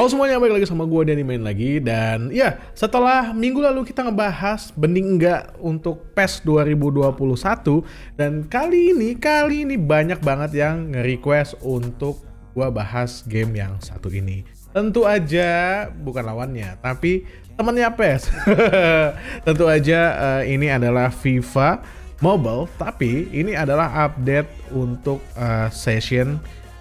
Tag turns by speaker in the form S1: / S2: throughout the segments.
S1: Halo semuanya, balik lagi sama gue Danny main lagi dan ya setelah minggu lalu kita ngebahas bening enggak untuk PES 2021 dan kali ini kali ini banyak banget yang nge-request untuk gue bahas game yang satu ini. Tentu aja bukan lawannya, tapi temennya PES. Tentu aja uh, ini adalah FIFA Mobile, tapi ini adalah update untuk uh, session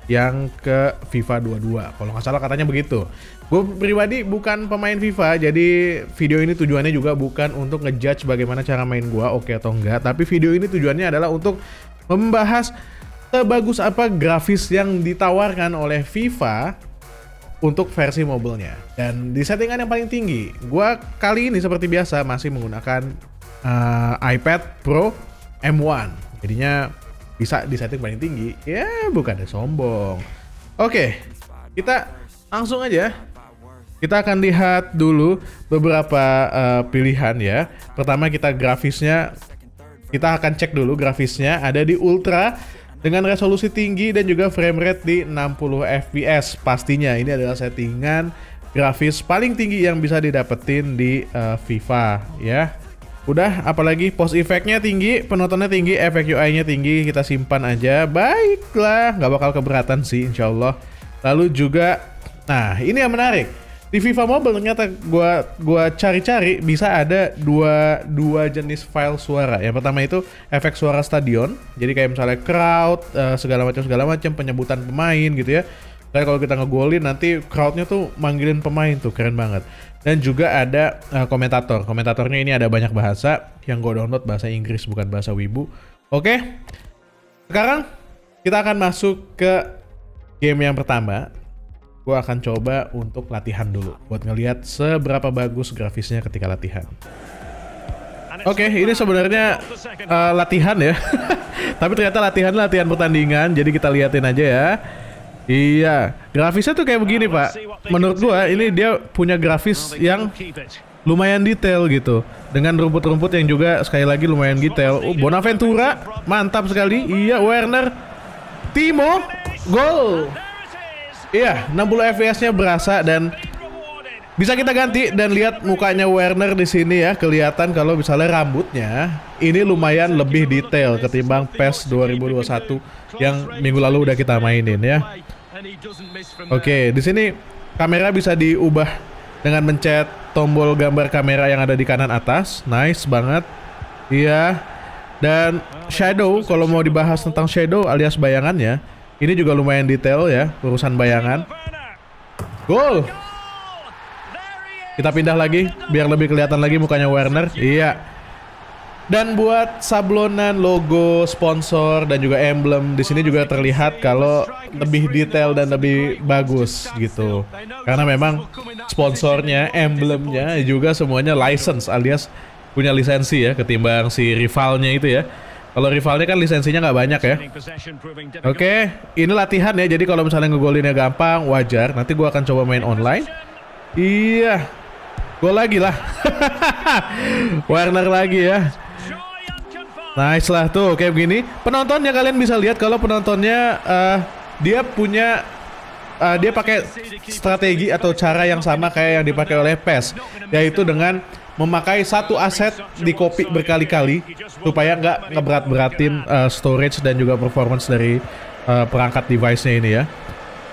S1: yang ke FIFA 22 kalau nggak salah katanya begitu gue pribadi bukan pemain FIFA jadi video ini tujuannya juga bukan untuk ngejudge bagaimana cara main gue oke okay atau enggak tapi video ini tujuannya adalah untuk membahas sebagus apa grafis yang ditawarkan oleh FIFA untuk versi mobilnya dan di settingan yang paling tinggi gue kali ini seperti biasa masih menggunakan uh, iPad Pro M1 jadinya bisa di setting paling tinggi ya bukan ada sombong oke okay, kita langsung aja kita akan lihat dulu beberapa uh, pilihan ya pertama kita grafisnya kita akan cek dulu grafisnya ada di ultra dengan resolusi tinggi dan juga frame rate di 60 fps pastinya ini adalah settingan grafis paling tinggi yang bisa didapetin di uh, FIFA ya Udah, apalagi post efeknya tinggi, penontonnya tinggi, efek UI-nya tinggi, kita simpan aja. Baiklah, nggak bakal keberatan sih, insya Allah. Lalu juga, nah ini yang menarik. Di FIFA Mobile ternyata gua gua cari-cari bisa ada dua dua jenis file suara. Yang pertama itu efek suara stadion. Jadi kayak misalnya crowd eh, segala macam segala macam penyebutan pemain gitu ya. Kayak kalau kita ngegolin nanti crowdnya tuh manggilin pemain tuh keren banget dan juga ada uh, komentator. Komentatornya ini ada banyak bahasa yang gue download bahasa Inggris bukan bahasa Wibu. Oke, okay. sekarang kita akan masuk ke game yang pertama. Gue akan coba untuk latihan dulu buat ngelihat seberapa bagus grafisnya ketika latihan. Oke, okay, ini sebenarnya uh, latihan ya. Tapi ternyata latihan latihan pertandingan, jadi kita liatin aja ya. Iya, grafisnya tuh kayak begini Pak. Menurut gua ini dia punya grafis yang lumayan detail gitu. Dengan rumput-rumput yang juga sekali lagi lumayan detail. Oh, Bonaventura mantap sekali. Iya, Werner, Timo, gol. Iya, 60 FPS-nya berasa dan bisa kita ganti dan lihat mukanya Werner di sini ya kelihatan kalau misalnya rambutnya ini lumayan lebih detail ketimbang PES 2021 yang minggu lalu udah kita mainin ya. Oke, okay, di sini kamera bisa diubah dengan mencet tombol gambar kamera yang ada di kanan atas. Nice banget. Iya. Dan ah, shadow, kalau mau dibahas tentang shadow alias bayangannya, ini juga lumayan detail ya urusan bayangan. Gol. Kita pindah lagi biar lebih kelihatan lagi mukanya Werner. Iya. Dan buat sablonan, logo, sponsor dan juga emblem di sini juga terlihat kalau lebih detail dan lebih bagus gitu. Karena memang sponsornya, emblemnya juga semuanya license alias punya lisensi ya ketimbang si rivalnya itu ya. Kalau rivalnya kan lisensinya nggak banyak ya. Oke, ini latihan ya. Jadi kalau misalnya ngegolinnya gampang, wajar. Nanti gue akan coba main online. Iya, gol lagi lah. Warner lagi ya. Nice lah tuh kayak begini. Penontonnya kalian bisa lihat kalau penontonnya uh, dia punya uh, dia pakai strategi atau cara yang sama kayak yang dipakai oleh PES yaitu dengan memakai satu aset di copy berkali-kali supaya nggak ngeberat-beratin uh, storage dan juga performance dari uh, perangkat device-nya ini ya.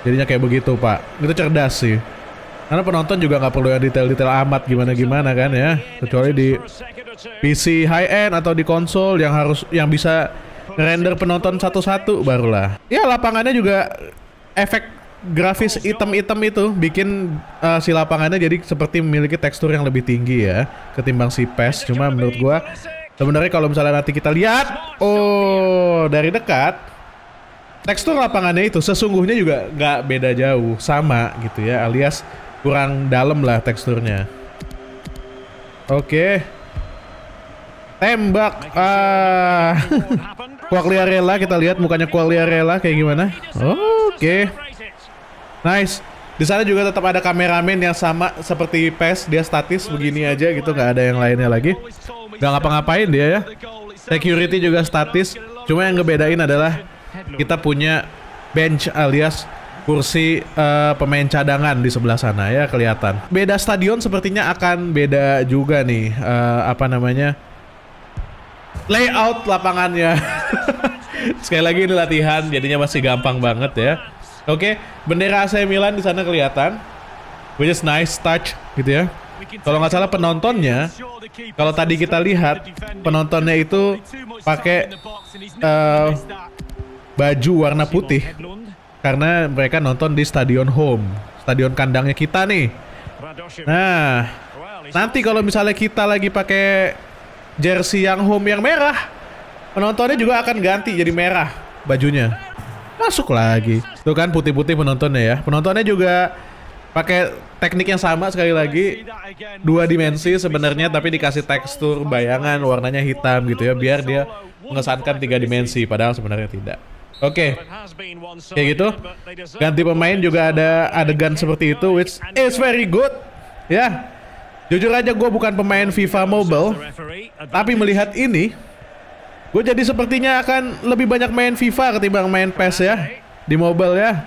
S1: Jadinya kayak begitu, Pak. Itu cerdas sih. Karena penonton juga nggak perlu yang detail-detail amat gimana-gimana kan ya. Kecuali di PC high end atau di konsol yang harus yang bisa render penonton satu-satu barulah. Ya lapangannya juga efek grafis item-item itu bikin uh, si lapangannya jadi seperti memiliki tekstur yang lebih tinggi ya ketimbang si PES. Cuma menurut gua sebenarnya kalau misalnya nanti kita lihat oh dari dekat tekstur lapangannya itu sesungguhnya juga nggak beda jauh sama gitu ya alias kurang dalam lah teksturnya oke Tembak. Ah. rela kita lihat mukanya rela kayak gimana. Oh, Oke. Okay. Nice. Di sana juga tetap ada kameramen yang sama seperti PES, dia statis begini aja gitu, nggak ada yang lainnya lagi. Nggak ngapa-ngapain dia ya. Security juga statis. Cuma yang ngebedain adalah kita punya bench alias kursi uh, pemain cadangan di sebelah sana ya kelihatan. Beda stadion sepertinya akan beda juga nih uh, apa namanya? layout lapangannya. Sekali lagi ini latihan, jadinya masih gampang banget ya. Oke, bendera AC Milan di sana kelihatan. Which is nice touch gitu ya. Kalau nggak salah penontonnya, kalau tadi kita lihat penontonnya itu pakai uh, baju warna putih karena mereka nonton di stadion home, stadion kandangnya kita nih. Nah, nanti kalau misalnya kita lagi pakai jersey yang home yang merah, penontonnya juga akan ganti jadi merah bajunya. Masuk lagi. Tuh kan putih-putih penontonnya ya. Penontonnya juga pakai teknik yang sama sekali lagi dua dimensi sebenarnya tapi dikasih tekstur bayangan warnanya hitam gitu ya biar dia mengesankan tiga dimensi padahal sebenarnya tidak Oke, okay. kayak gitu. Ganti pemain juga ada adegan seperti itu, which is very good. Ya, yeah. Jujur aja gue bukan pemain FIFA Mobile, tapi melihat ini, gue jadi sepertinya akan lebih banyak main FIFA ketimbang main PES ya, di Mobile ya.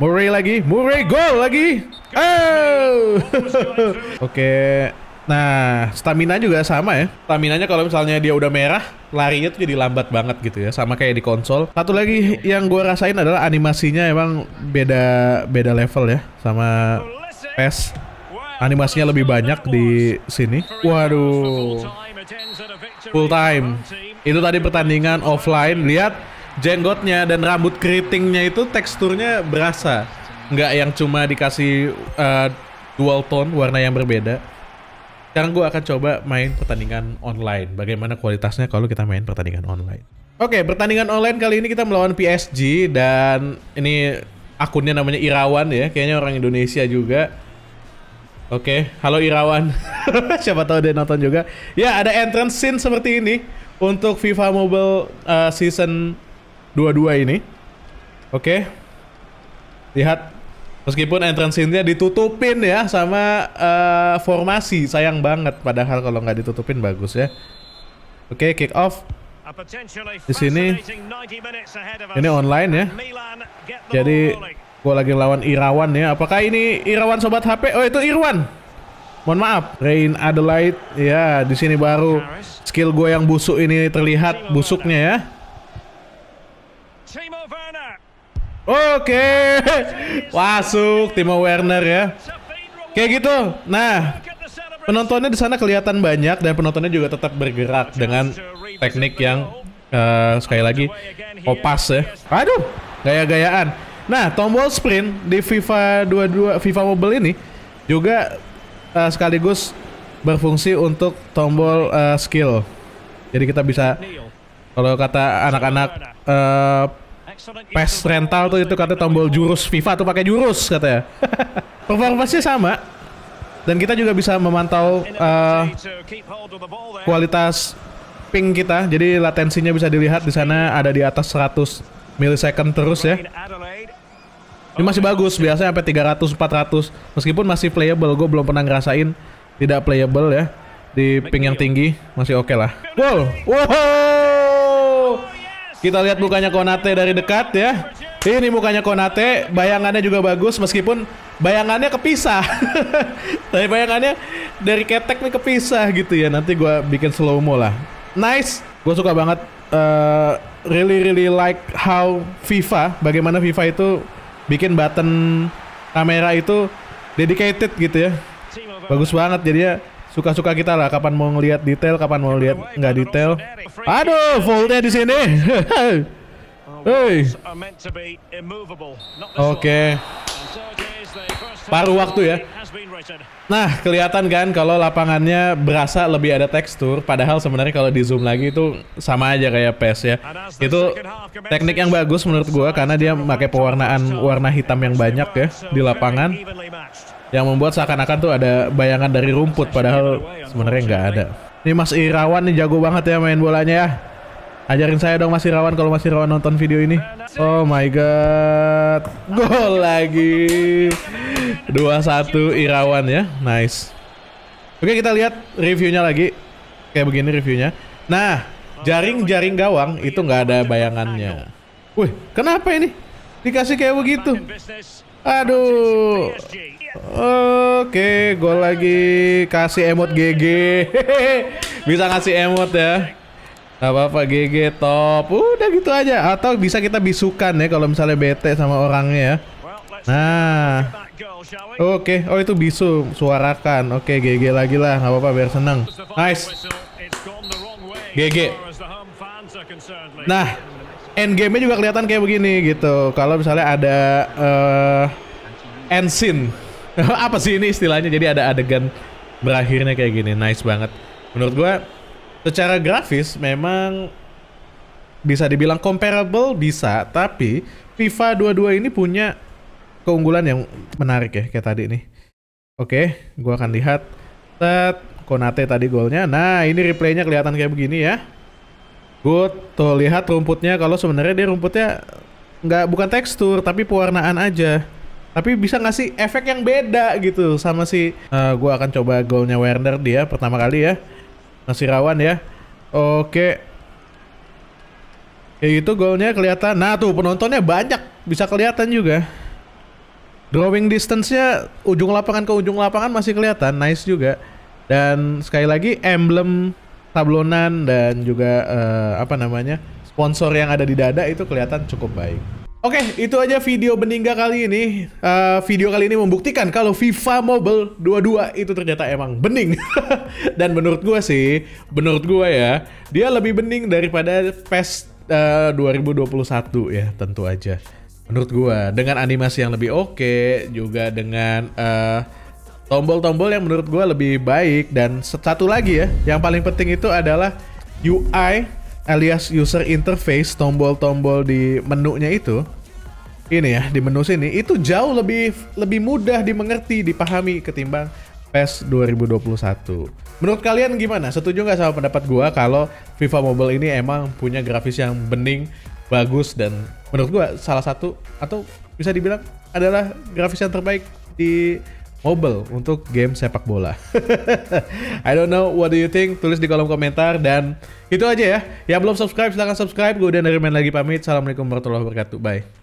S1: Murray lagi, Murray gol lagi. Oh. Oke. Nah, stamina juga sama ya. Stamina nya kalau misalnya dia udah merah, larinya tuh jadi lambat banget gitu ya, sama kayak di konsol. Satu lagi yang gue rasain adalah animasinya emang beda beda level ya sama PES animasinya lebih banyak di sini. Waduh. Full time. Itu tadi pertandingan offline. Lihat jenggotnya dan rambut keritingnya itu teksturnya berasa. Nggak yang cuma dikasih uh, dual tone warna yang berbeda. Sekarang gue akan coba main pertandingan online. Bagaimana kualitasnya kalau kita main pertandingan online. Oke, pertandingan online kali ini kita melawan PSG dan ini akunnya namanya Irawan ya. Kayaknya orang Indonesia juga Oke, okay. halo Irawan. Siapa tahu dia nonton juga. Ya, ada entrance scene seperti ini untuk FIFA Mobile uh, season 22 ini. Oke. Okay. Lihat meskipun entrance scene-nya ditutupin ya sama uh, formasi, sayang banget padahal kalau nggak ditutupin bagus ya. Oke, okay, kick off. Di sini ini online ya. Jadi gue lagi lawan Irawan ya. Apakah ini Irawan sobat HP? Oh, itu Irwan. Mohon maaf. Rain Adelaide. Ya, di sini baru skill gue yang busuk ini terlihat busuknya ya. Oke. Masuk Timo Werner ya. Kayak gitu. Nah, penontonnya di sana kelihatan banyak dan penontonnya juga tetap bergerak dengan teknik yang uh, sekali lagi kopas ya. Aduh, gaya-gayaan. Nah, tombol sprint di FIFA 22 FIFA Mobile ini juga uh, sekaligus berfungsi untuk tombol uh, skill. Jadi kita bisa kalau kata anak-anak uh, PES rental tuh itu kata tombol jurus FIFA tuh pakai jurus katanya. Performasinya sama dan kita juga bisa memantau uh, kualitas ping kita. Jadi latensinya bisa dilihat di sana ada di atas 100 milisecond terus ya. Ini masih bagus, biasanya sampai 300 400 meskipun masih playable. Gue belum pernah ngerasain tidak playable ya di ping yang tinggi masih oke okay lah. Wow, wow. Kita lihat mukanya Konate dari dekat ya. Ini mukanya Konate, bayangannya juga bagus meskipun bayangannya kepisah. Tapi bayangannya dari ketek nih kepisah gitu ya. Nanti gue bikin slow mo lah. Nice, gue suka banget. Uh, really really like how FIFA, bagaimana FIFA itu bikin button kamera itu dedicated gitu ya. Bagus banget jadi ya suka-suka kita lah kapan mau ngelihat detail, kapan mau lihat nggak detail. Aduh, foldnya di sini. Hey. Oke. Okay paruh waktu ya. Nah, kelihatan kan kalau lapangannya berasa lebih ada tekstur, padahal sebenarnya kalau di zoom lagi itu sama aja kayak PES ya. Itu teknik yang bagus menurut gua karena dia pakai pewarnaan warna hitam yang banyak ya di lapangan. Yang membuat seakan-akan tuh ada bayangan dari rumput padahal sebenarnya nggak ada. Ini Mas Irawan nih jago banget ya main bolanya ya. Ajarin saya dong Mas Irawan kalau Mas Irawan nonton video ini. Oh my god. Gol lagi dua satu Irawan ya. Nice. Oke, kita lihat reviewnya lagi. Kayak begini reviewnya. Nah, jaring-jaring gawang itu nggak ada bayangannya. Wih, kenapa ini? Dikasih kayak begitu. Aduh. Oke, gol lagi. Kasih emot GG. bisa ngasih emot ya. Gak apa-apa GG top. Udah gitu aja. Atau bisa kita bisukan ya kalau misalnya bete sama orangnya ya. Nah. Oke, okay. oh itu bisu suarakan. Oke, okay, GG lagi lah, nggak apa-apa biar seneng. Nice. GG. Nah, game nya juga kelihatan kayak begini gitu. Kalau misalnya ada uh, end scene. apa sih ini istilahnya? Jadi ada adegan berakhirnya kayak gini. Nice banget. Menurut gue, secara grafis memang bisa dibilang comparable bisa, tapi FIFA 22 ini punya keunggulan yang menarik ya kayak tadi nih. Oke, gua akan lihat. Set, Konate tadi golnya. Nah, ini replaynya kelihatan kayak begini ya. Good. Tuh lihat rumputnya. Kalau sebenarnya dia rumputnya nggak bukan tekstur tapi pewarnaan aja. Tapi bisa ngasih efek yang beda gitu sama si. Uh, eh, gue akan coba golnya Werner dia pertama kali ya. Masih rawan ya. Oke. Kayak gitu golnya kelihatan. Nah tuh penontonnya banyak. Bisa kelihatan juga. Drawing distance-nya ujung lapangan ke ujung lapangan masih kelihatan, nice juga. Dan sekali lagi emblem tablonan dan juga uh, apa namanya? sponsor yang ada di dada itu kelihatan cukup baik. Oke, okay, itu aja video Beninga kali ini. Uh, video kali ini membuktikan kalau FIFA Mobile 22 itu ternyata emang bening. Dan menurut gue sih, menurut gue ya, dia lebih bening daripada PES eh, uh, 2021 ya, tentu aja menurut gue dengan animasi yang lebih oke okay, juga dengan uh, tombol-tombol yang menurut gue lebih baik dan satu lagi ya yang paling penting itu adalah UI alias user interface tombol-tombol di menunya itu ini ya di menu sini itu jauh lebih lebih mudah dimengerti dipahami ketimbang PES 2021. Menurut kalian gimana? Setuju nggak sama pendapat gue kalau FIFA Mobile ini emang punya grafis yang bening bagus dan menurut gua salah satu atau bisa dibilang adalah grafis yang terbaik di mobile untuk game sepak bola. I don't know what do you think? Tulis di kolom komentar dan itu aja ya. Yang belum subscribe silahkan subscribe. Gue udah dari main lagi pamit. Assalamualaikum warahmatullahi wabarakatuh. Bye.